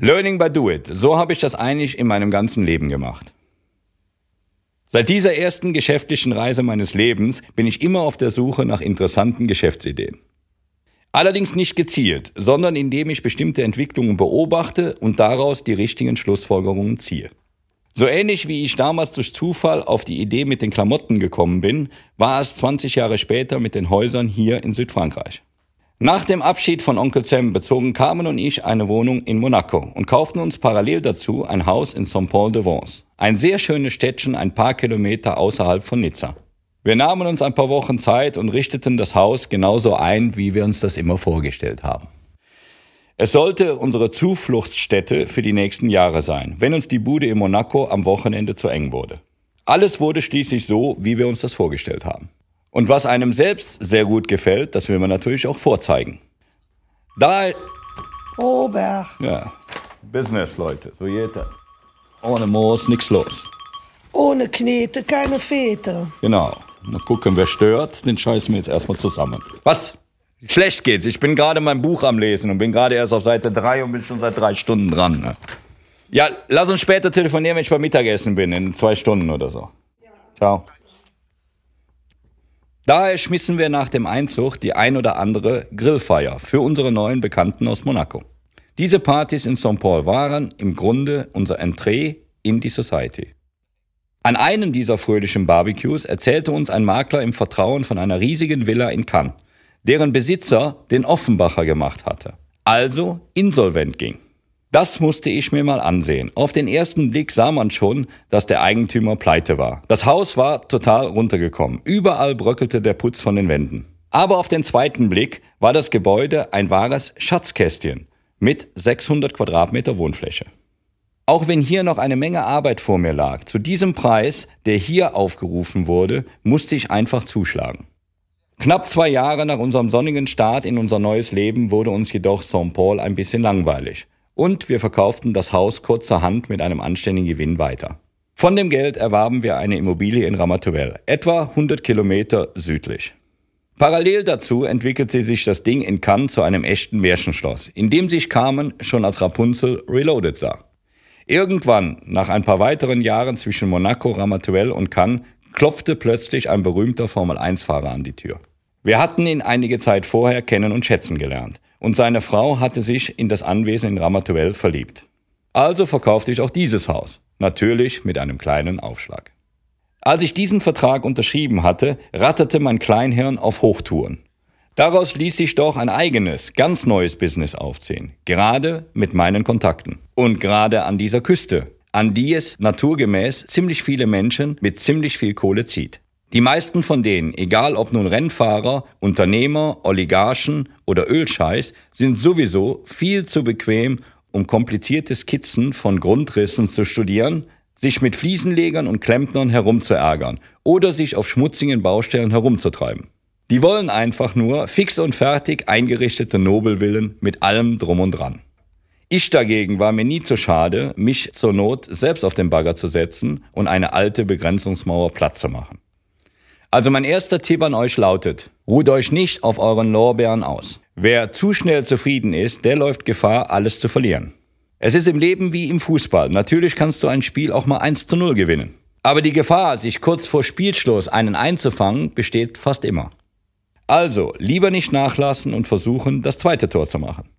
Learning by Do It. So habe ich das eigentlich in meinem ganzen Leben gemacht. Seit dieser ersten geschäftlichen Reise meines Lebens bin ich immer auf der Suche nach interessanten Geschäftsideen. Allerdings nicht gezielt, sondern indem ich bestimmte Entwicklungen beobachte und daraus die richtigen Schlussfolgerungen ziehe. So ähnlich wie ich damals durch Zufall auf die Idee mit den Klamotten gekommen bin, war es 20 Jahre später mit den Häusern hier in Südfrankreich. Nach dem Abschied von Onkel Sam bezogen Carmen und ich eine Wohnung in Monaco und kauften uns parallel dazu ein Haus in Saint-Paul-de-Vence. Ein sehr schönes Städtchen ein paar Kilometer außerhalb von Nizza. Wir nahmen uns ein paar Wochen Zeit und richteten das Haus genauso ein, wie wir uns das immer vorgestellt haben. Es sollte unsere Zufluchtsstätte für die nächsten Jahre sein, wenn uns die Bude in Monaco am Wochenende zu eng wurde. Alles wurde schließlich so, wie wir uns das vorgestellt haben. Und was einem selbst sehr gut gefällt, das will man natürlich auch vorzeigen. Da. Ober. Ja. Business, Leute. So geht das. Ohne Moos nichts los. Ohne Knete keine Fete. Genau. Mal gucken, wer stört. Den scheißen wir jetzt erstmal zusammen. Was? Schlecht geht's. Ich bin gerade mein Buch am Lesen und bin gerade erst auf Seite 3 und bin schon seit drei Stunden dran. Ne? Ja, lass uns später telefonieren, wenn ich beim Mittagessen bin. In zwei Stunden oder so. Ciao. Daher schmissen wir nach dem Einzug die ein oder andere Grillfeier für unsere neuen Bekannten aus Monaco. Diese Partys in St. Paul waren im Grunde unser Entree in die Society. An einem dieser fröhlichen Barbecues erzählte uns ein Makler im Vertrauen von einer riesigen Villa in Cannes, deren Besitzer den Offenbacher gemacht hatte, also insolvent ging. Das musste ich mir mal ansehen. Auf den ersten Blick sah man schon, dass der Eigentümer pleite war. Das Haus war total runtergekommen. Überall bröckelte der Putz von den Wänden. Aber auf den zweiten Blick war das Gebäude ein wahres Schatzkästchen mit 600 Quadratmeter Wohnfläche. Auch wenn hier noch eine Menge Arbeit vor mir lag, zu diesem Preis, der hier aufgerufen wurde, musste ich einfach zuschlagen. Knapp zwei Jahre nach unserem sonnigen Start in unser neues Leben wurde uns jedoch St. Paul ein bisschen langweilig und wir verkauften das Haus kurzerhand mit einem anständigen Gewinn weiter. Von dem Geld erwarben wir eine Immobilie in Ramatuel, etwa 100 Kilometer südlich. Parallel dazu entwickelte sich das Ding in Cannes zu einem echten Märchenschloss, in dem sich Carmen schon als Rapunzel reloaded sah. Irgendwann, nach ein paar weiteren Jahren zwischen Monaco, Ramatuel und Cannes, klopfte plötzlich ein berühmter Formel-1-Fahrer an die Tür. Wir hatten ihn einige Zeit vorher kennen und schätzen gelernt und seine Frau hatte sich in das Anwesen in Ramatuel verliebt. Also verkaufte ich auch dieses Haus, natürlich mit einem kleinen Aufschlag. Als ich diesen Vertrag unterschrieben hatte, ratterte mein Kleinhirn auf Hochtouren. Daraus ließ sich doch ein eigenes, ganz neues Business aufziehen, gerade mit meinen Kontakten und gerade an dieser Küste, an die es naturgemäß ziemlich viele Menschen mit ziemlich viel Kohle zieht. Die meisten von denen, egal ob nun Rennfahrer, Unternehmer, Oligarchen oder Ölscheiß, sind sowieso viel zu bequem, um komplizierte Skizzen von Grundrissen zu studieren, sich mit Fliesenlegern und Klempnern herumzuärgern oder sich auf schmutzigen Baustellen herumzutreiben. Die wollen einfach nur fix und fertig eingerichtete Nobelwillen mit allem drum und dran. Ich dagegen war mir nie zu schade, mich zur Not selbst auf den Bagger zu setzen und eine alte Begrenzungsmauer platt zu machen. Also mein erster Tipp an euch lautet, ruht euch nicht auf euren Lorbeeren aus. Wer zu schnell zufrieden ist, der läuft Gefahr, alles zu verlieren. Es ist im Leben wie im Fußball. Natürlich kannst du ein Spiel auch mal 1 zu 0 gewinnen. Aber die Gefahr, sich kurz vor Spielschluss einen einzufangen, besteht fast immer. Also, lieber nicht nachlassen und versuchen, das zweite Tor zu machen.